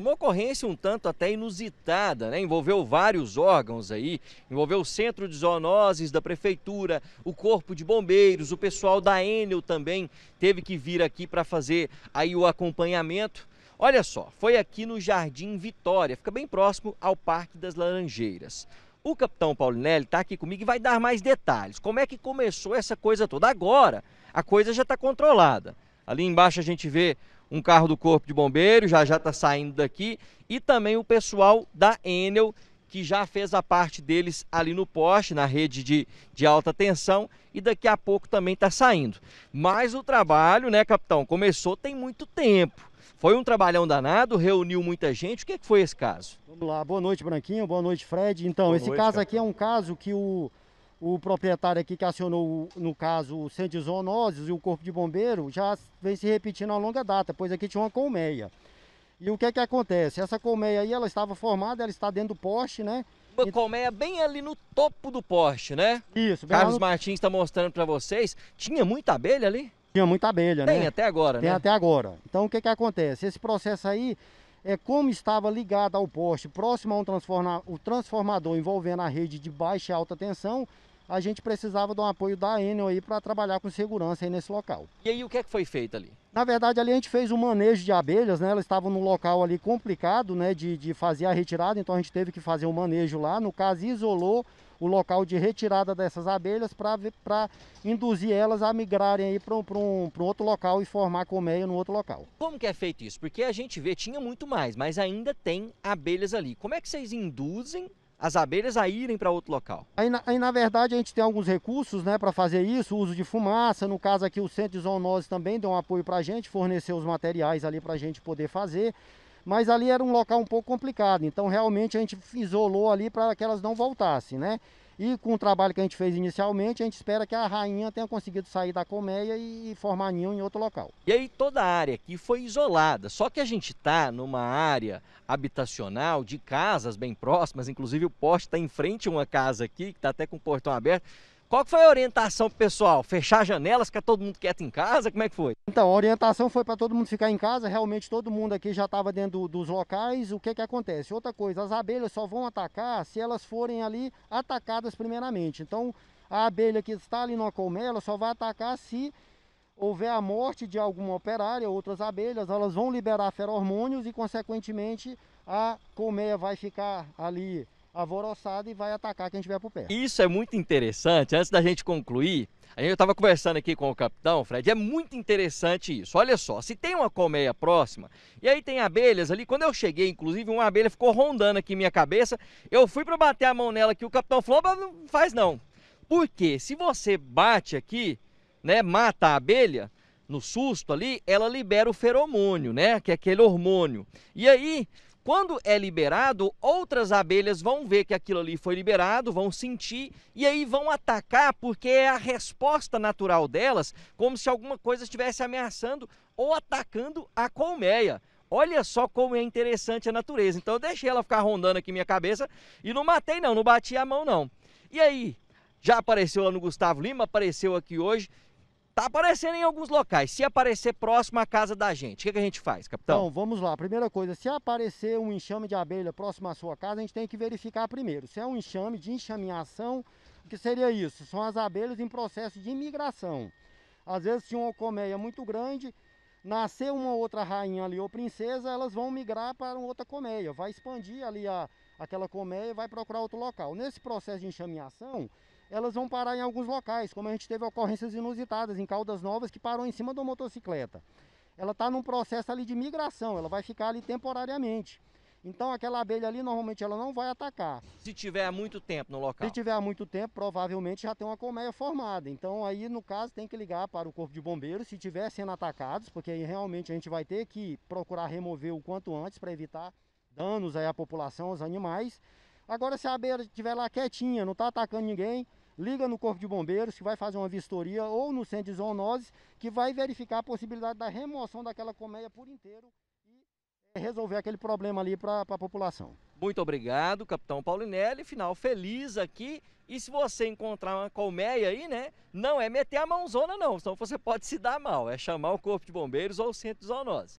uma ocorrência um tanto até inusitada, né? Envolveu vários órgãos aí, envolveu o centro de zoonoses da prefeitura, o corpo de bombeiros, o pessoal da Enel também teve que vir aqui para fazer aí o acompanhamento. Olha só, foi aqui no Jardim Vitória, fica bem próximo ao Parque das Laranjeiras. O capitão Paulinelli está aqui comigo e vai dar mais detalhes. Como é que começou essa coisa toda? Agora, a coisa já está controlada. Ali embaixo a gente vê um carro do Corpo de Bombeiros, já já está saindo daqui, e também o pessoal da Enel, que já fez a parte deles ali no poste, na rede de, de alta tensão, e daqui a pouco também está saindo. Mas o trabalho, né, capitão, começou tem muito tempo. Foi um trabalhão danado, reuniu muita gente. O que, é que foi esse caso? Vamos lá, boa noite, Branquinho, boa noite, Fred. Então, boa esse noite, caso cara. aqui é um caso que o o proprietário aqui que acionou, no caso, o centro de zoonoses e o corpo de bombeiro, já vem se repetindo a longa data, pois aqui tinha uma colmeia. E o que é que acontece? Essa colmeia aí, ela estava formada, ela está dentro do poste, né? Uma então colmeia bem ali no topo do poste, né? Isso. Bem Carlos no... Martins está mostrando para vocês. Tinha muita abelha ali? Tinha muita abelha, Tem né? Tem até agora, Tem né? Tem até agora. Então, o que é que acontece? Esse processo aí, é como estava ligado ao poste, próximo a um transformador envolvendo a rede de baixa e alta tensão, a gente precisava de um apoio da Enel aí para trabalhar com segurança aí nesse local. E aí o que é que foi feito ali? Na verdade ali a gente fez o um manejo de abelhas, né? Elas estavam num local ali complicado, né? De, de fazer a retirada, então a gente teve que fazer o um manejo lá. No caso isolou o local de retirada dessas abelhas para induzir elas a migrarem aí para um, um, outro local e formar colmeia no outro local. Como que é feito isso? Porque a gente vê, tinha muito mais, mas ainda tem abelhas ali. Como é que vocês induzem as abelhas a irem para outro local? Aí na, aí na, verdade, a gente tem alguns recursos né, para fazer isso, uso de fumaça. No caso aqui, o Centro de também deu um apoio para a gente, forneceu os materiais ali para a gente poder fazer. Mas ali era um local um pouco complicado, então realmente a gente isolou ali para que elas não voltassem, né? E com o trabalho que a gente fez inicialmente, a gente espera que a rainha tenha conseguido sair da colmeia e formar ninho em outro local. E aí toda a área aqui foi isolada, só que a gente está numa área habitacional de casas bem próximas, inclusive o poste está em frente a uma casa aqui, que está até com o portão aberto. Qual que foi a orientação pro pessoal? Fechar janelas, ficar todo mundo quieto em casa? Como é que foi? Então, a orientação foi para todo mundo ficar em casa. Realmente todo mundo aqui já estava dentro do, dos locais. O que que acontece? Outra coisa, as abelhas só vão atacar se elas forem ali atacadas primeiramente. Então, a abelha que está ali na colmeia, só vai atacar se houver a morte de alguma operária, outras abelhas, elas vão liberar feromônios e, consequentemente, a colmeia vai ficar ali alvoroçada e vai atacar quem estiver por perto. Isso é muito interessante. Antes da gente concluir, eu estava conversando aqui com o capitão, Fred, é muito interessante isso. Olha só, se tem uma colmeia próxima, e aí tem abelhas ali, quando eu cheguei, inclusive, uma abelha ficou rondando aqui minha cabeça, eu fui para bater a mão nela que o capitão falou, mas não faz não. Porque se você bate aqui, né, mata a abelha, no susto ali, ela libera o feromônio, né, que é aquele hormônio. E aí, quando é liberado, outras abelhas vão ver que aquilo ali foi liberado, vão sentir e aí vão atacar, porque é a resposta natural delas, como se alguma coisa estivesse ameaçando ou atacando a colmeia. Olha só como é interessante a natureza. Então eu deixei ela ficar rondando aqui minha cabeça e não matei não, não bati a mão não. E aí, já apareceu lá no Gustavo Lima, apareceu aqui hoje Tá aparecendo em alguns locais. Se aparecer próximo à casa da gente, o que, que, a gente faz, capitão? Então, vamos lá. Primeira coisa, se aparecer um enxame de abelha próximo à sua casa, a gente tem que verificar primeiro. Se é um enxame de enxameação, o que seria isso? São as abelhas em processo de migração. Às vezes, se uma colmeia é muito grande, nascer uma outra rainha ali ou princesa, elas vão migrar para outra colmeia. Vai expandir ali a, aquela colmeia e vai procurar outro local. Nesse processo de enxameação, elas vão parar em alguns locais, como a gente teve ocorrências inusitadas em Caldas Novas que parou em cima da motocicleta. Ela está num processo ali de migração, ela vai ficar ali temporariamente. Então aquela abelha ali normalmente ela não vai atacar. Se tiver muito tempo no local? Se tiver muito tempo, provavelmente já tem uma colmeia formada. Então aí no caso tem que ligar para o corpo de bombeiros se tiver sendo atacados, porque aí realmente a gente vai ter que procurar remover o quanto antes para evitar danos aí à população, aos animais. Agora se a abelha estiver lá quietinha, não está atacando ninguém, liga no Corpo de Bombeiros, que vai fazer uma vistoria, ou no centro de zoonoses, que vai verificar a possibilidade da remoção daquela colmeia por inteiro e resolver aquele problema ali para a população. Muito obrigado, Capitão Paulinelli. Final feliz aqui. E se você encontrar uma colmeia aí, né? Não é meter a mãozona, não. Senão você pode se dar mal. É chamar o Corpo de Bombeiros ou o Centro de zoonoses.